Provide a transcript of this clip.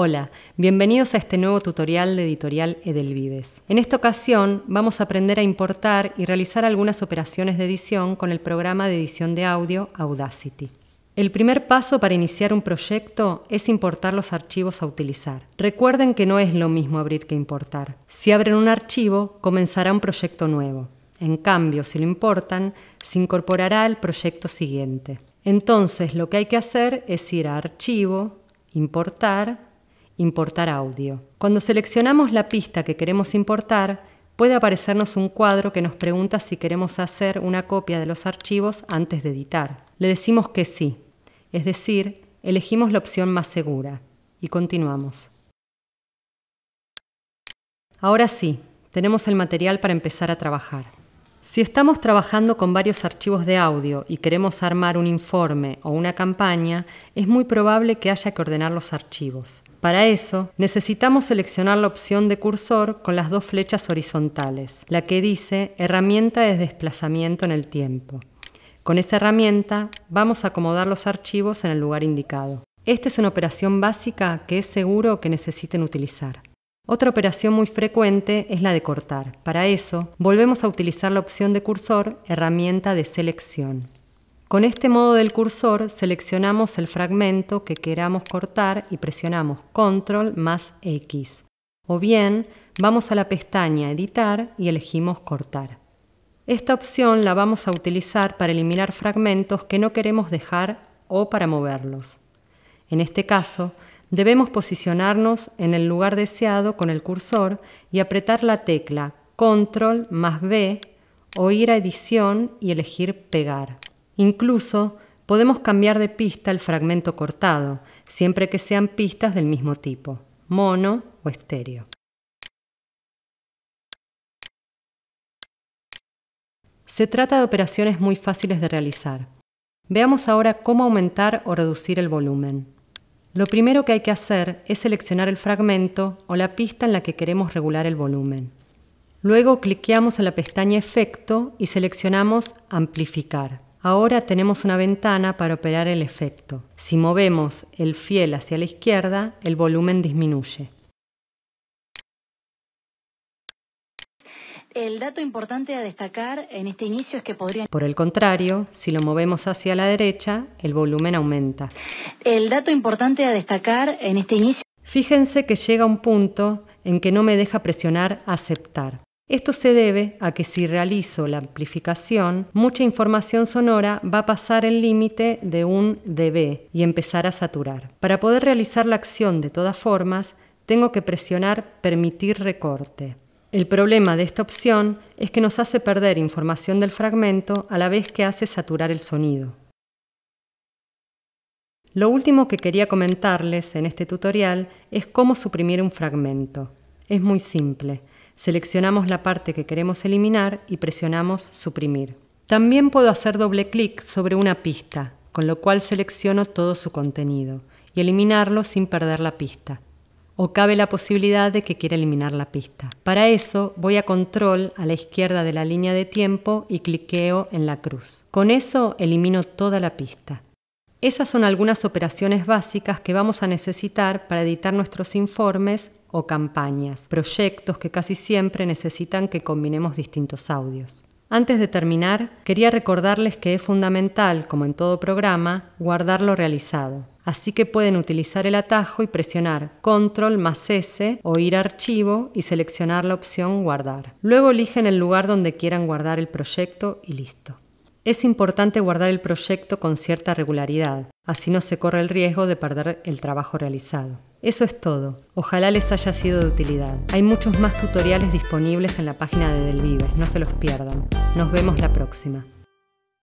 Hola, bienvenidos a este nuevo tutorial de Editorial Edelvives. En esta ocasión vamos a aprender a importar y realizar algunas operaciones de edición con el programa de edición de audio Audacity. El primer paso para iniciar un proyecto es importar los archivos a utilizar. Recuerden que no es lo mismo abrir que importar. Si abren un archivo, comenzará un proyecto nuevo. En cambio, si lo importan, se incorporará al proyecto siguiente. Entonces, lo que hay que hacer es ir a Archivo, Importar, Importar audio. Cuando seleccionamos la pista que queremos importar, puede aparecernos un cuadro que nos pregunta si queremos hacer una copia de los archivos antes de editar. Le decimos que sí, es decir, elegimos la opción más segura y continuamos. Ahora sí, tenemos el material para empezar a trabajar. Si estamos trabajando con varios archivos de audio y queremos armar un informe o una campaña, es muy probable que haya que ordenar los archivos. Para eso, necesitamos seleccionar la opción de cursor con las dos flechas horizontales, la que dice Herramienta de desplazamiento en el tiempo. Con esa herramienta vamos a acomodar los archivos en el lugar indicado. Esta es una operación básica que es seguro que necesiten utilizar. Otra operación muy frecuente es la de cortar. Para eso, volvemos a utilizar la opción de cursor Herramienta de selección. Con este modo del cursor seleccionamos el fragmento que queramos cortar y presionamos Control más X. O bien, vamos a la pestaña Editar y elegimos Cortar. Esta opción la vamos a utilizar para eliminar fragmentos que no queremos dejar o para moverlos. En este caso, debemos posicionarnos en el lugar deseado con el cursor y apretar la tecla Control más B o ir a Edición y elegir Pegar. Incluso podemos cambiar de pista el fragmento cortado, siempre que sean pistas del mismo tipo, mono o estéreo. Se trata de operaciones muy fáciles de realizar. Veamos ahora cómo aumentar o reducir el volumen. Lo primero que hay que hacer es seleccionar el fragmento o la pista en la que queremos regular el volumen. Luego cliqueamos en la pestaña Efecto y seleccionamos Amplificar. Ahora tenemos una ventana para operar el efecto. Si movemos el fiel hacia la izquierda, el volumen disminuye. El dato importante a destacar en este inicio es que podría... Por el contrario, si lo movemos hacia la derecha, el volumen aumenta. El dato importante a destacar en este inicio... Fíjense que llega un punto en que no me deja presionar aceptar. Esto se debe a que si realizo la amplificación, mucha información sonora va a pasar el límite de un dB y empezar a saturar. Para poder realizar la acción de todas formas, tengo que presionar Permitir recorte. El problema de esta opción es que nos hace perder información del fragmento a la vez que hace saturar el sonido. Lo último que quería comentarles en este tutorial es cómo suprimir un fragmento. Es muy simple. Seleccionamos la parte que queremos eliminar y presionamos Suprimir. También puedo hacer doble clic sobre una pista, con lo cual selecciono todo su contenido y eliminarlo sin perder la pista. O cabe la posibilidad de que quiera eliminar la pista. Para eso voy a control a la izquierda de la línea de tiempo y cliqueo en la cruz. Con eso elimino toda la pista. Esas son algunas operaciones básicas que vamos a necesitar para editar nuestros informes o campañas, proyectos que casi siempre necesitan que combinemos distintos audios. Antes de terminar, quería recordarles que es fundamental, como en todo programa, guardar lo realizado. Así que pueden utilizar el atajo y presionar Control más S o ir a Archivo y seleccionar la opción Guardar. Luego eligen el lugar donde quieran guardar el proyecto y listo. Es importante guardar el proyecto con cierta regularidad, así no se corre el riesgo de perder el trabajo realizado. Eso es todo. Ojalá les haya sido de utilidad. Hay muchos más tutoriales disponibles en la página de Del Vive, no se los pierdan. Nos vemos la próxima.